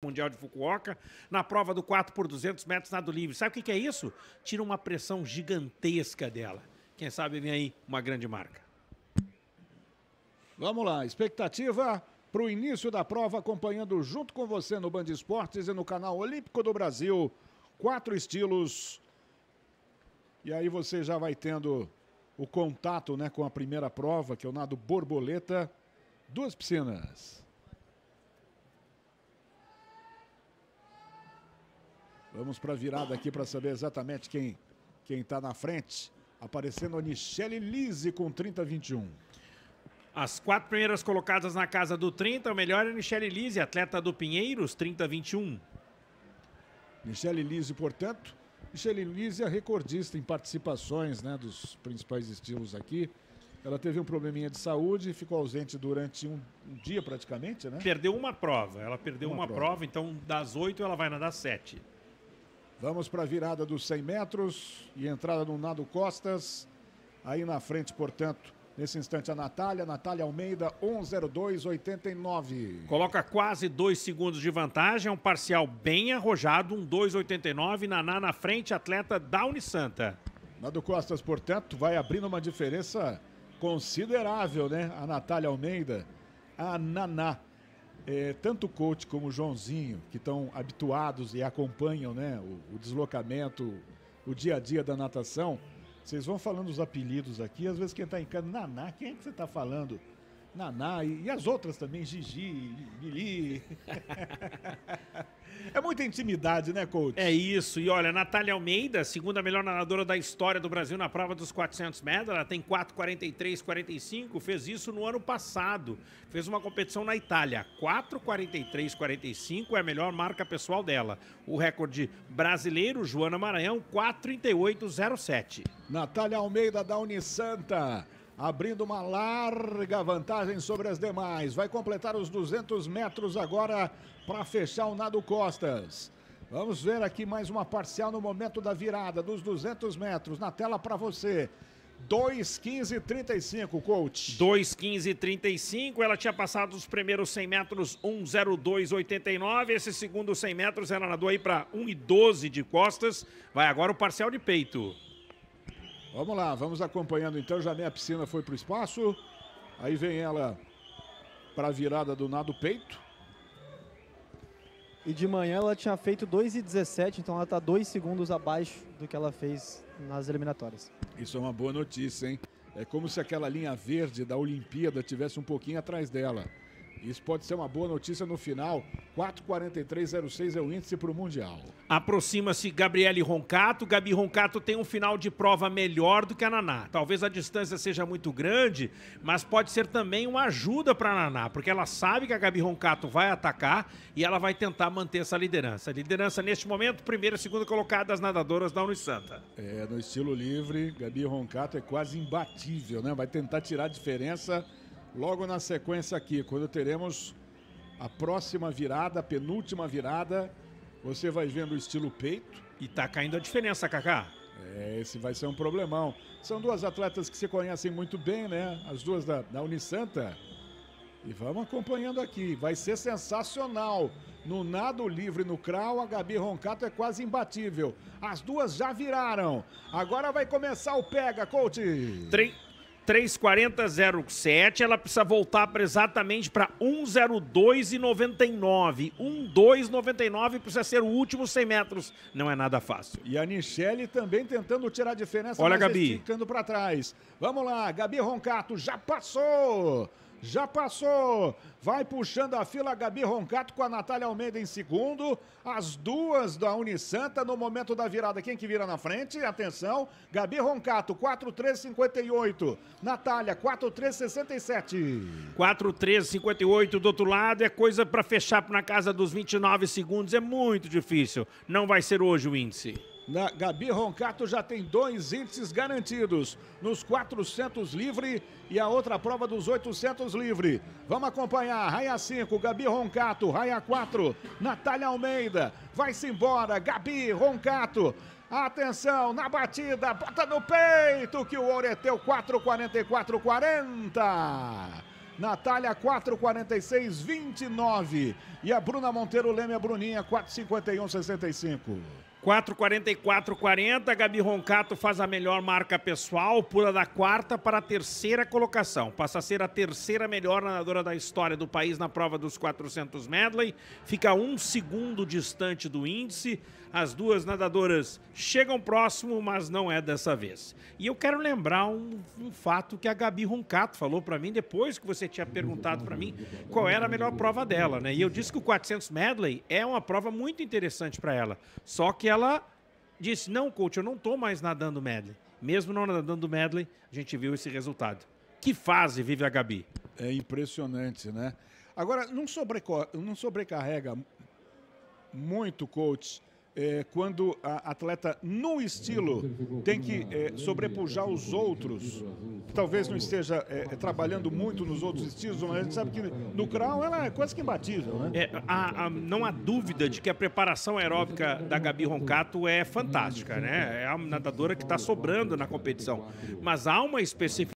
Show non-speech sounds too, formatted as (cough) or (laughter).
Mundial de Fukuoka, na prova do 4 por 200 metros nado livre. Sabe o que é isso? Tira uma pressão gigantesca dela. Quem sabe vem aí uma grande marca. Vamos lá, expectativa para o início da prova, acompanhando junto com você no Band Esportes e no canal Olímpico do Brasil, quatro estilos. E aí você já vai tendo o contato né, com a primeira prova, que é o nado borboleta, duas piscinas. Vamos para a virada aqui para saber exatamente quem quem está na frente. Aparecendo a Nichelle Lise com 30-21. As quatro primeiras colocadas na casa do 30, o melhor é Michele Lise, atleta do Pinheiros, 30-21. Michele Lise, portanto, Michele Lise é recordista em participações né, dos principais estilos aqui. Ela teve um probleminha de saúde, e ficou ausente durante um, um dia praticamente, né? Perdeu uma prova, ela perdeu uma, uma prova. prova. então das oito ela vai nadar sete. Vamos para a virada dos 100 metros e entrada no Nado Costas. Aí na frente, portanto, Nesse instante, a Natália, Natália Almeida, 102,89. Coloca quase dois segundos de vantagem, é um parcial bem arrojado, um 2,89. Naná na frente, atleta da Unisanta. Nado Costas, portanto, vai abrindo uma diferença considerável, né? A Natália Almeida, a Naná. É, tanto o coach como o Joãozinho, que estão habituados e acompanham né, o, o, deslocamento, o dia a dia da natação, vocês vão falando os apelidos aqui, às vezes quem está em casa, Naná, quem é que você está falando? Naná e, e, as outras também, Gigi, Lili. (laughs) muita intimidade, né, coach? É isso. E olha, Natália Almeida, segunda melhor nadadora da história do Brasil na prova dos 400 metros, ela tem 4,43,45, fez isso no ano passado. Fez uma competição na Itália. 4,43,45 é a melhor marca pessoal dela. O recorde brasileiro, Joana Maranhão, 4,38,07. Natália Almeida da Unisanta abrindo uma larga vantagem sobre as demais. Vai completar os 200 metros agora para fechar o Nado Costas. Vamos ver aqui mais uma parcial no momento da virada dos 200 metros. Na tela para você. 2,15,35, coach. 2,15,35. Ela tinha passado os primeiros 100 metros 1,02,89. Esse segundo 100 metros ela nadou aí para 1,12 de costas. Vai agora o parcial de peito. Vamos lá, vamos acompanhando então. Já a piscina foi para o espaço. Aí vem ela para a virada do nado peito. E de manhã ela tinha feito 2,17, então ela está 2 segundos abaixo do que ela fez nas eliminatórias. Isso é uma boa notícia, hein? É como se aquela linha verde da Olimpíada tivesse um pouquinho atrás dela. Isso pode ser uma boa notícia no final. 4,4306 é o índice para o Mundial. Aproxima-se Gabriele Roncato. Gabi Roncato tem um final de prova melhor do que a Naná. Talvez a distância seja muito grande, mas pode ser também uma ajuda para a Naná, porque ela sabe que a Gabi Roncato vai atacar e ela vai tentar manter essa liderança. A liderança neste momento, primeira e segunda colocada das nadadoras da Unisanta. É, no estilo livre, Gabi Roncato é quase imbatível, né? Vai tentar tirar a diferença Logo na sequência aqui, quando teremos a próxima virada, a penúltima virada, você vai vendo o estilo peito. E tá caindo a diferença, Kaká. É, esse vai ser um problemão. São duas atletas que se conhecem muito bem, né? As duas da, da Unisanta. E vamos acompanhando aqui. Vai ser sensacional. No nado livre no crawl, a Gabi Roncato é quase imbatível. As duas já viraram. Agora vai começar o pega, coach. 3 34007, ela precisa voltar pra, exatamente para 102,99. 1,299 precisa ser o último 100 metros. Não é nada fácil. E a Nichelle também tentando tirar a diferença, Olha, mas Gabi. ficando para trás. Vamos lá, Gabi Roncato já passou já passou. Vai puxando a fila Gabi Roncato com a Natália Almeida em segundo. As duas da Unisanta no momento da virada. Quem que vira na frente? Atenção. Gabi Roncato, 4,358. Natália, 4,367. 4,358 do outro lado é coisa para fechar na casa dos 29 segundos. É muito difícil. Não vai ser hoje o índice. Na Gabi Roncato já tem dois índices garantidos, nos 400 livre e a outra prova dos 800 livre. Vamos acompanhar, raia 5, Gabi Roncato, raia 4, Natália Almeida. Vai-se embora, Gabi Roncato. Atenção, na batida, bota no peito que o ouro é teu, 4,44,40. Natália 4,46,29. E a Bruna Monteiro Leme, a Bruninha 4,51,65. 4,44,40. Gabi Roncato faz a melhor marca pessoal, pula da quarta para a terceira colocação. Passa a ser a terceira melhor nadadora da história do país na prova dos 400 medley. Fica um segundo distante do índice. As duas nadadoras chegam próximo, mas não é dessa vez. E eu quero lembrar um, um fato que a Gabi Roncato falou para mim depois que você tinha perguntado para mim qual era a melhor prova dela, né? E eu disse que o 400 medley é uma prova muito interessante para ela. Só que que ela disse: Não, coach, eu não estou mais nadando medley. Mesmo não nadando medley, a gente viu esse resultado. Que fase vive a Gabi? É impressionante, né? Agora, não, sobreco... não sobrecarrega muito coach é, quando a atleta no estilo tem que é, sobrepujar os outros, talvez não esteja é, é trabalhando muito nos outros estilos, mas a gente sabe que no crawl ela é quase que imbatível, né? É, a, a, não há dúvida de que a preparação aeróbica da Gabi Roncato é fantástica, né? É a nadadora que está sobrando na competição, mas há uma especificidade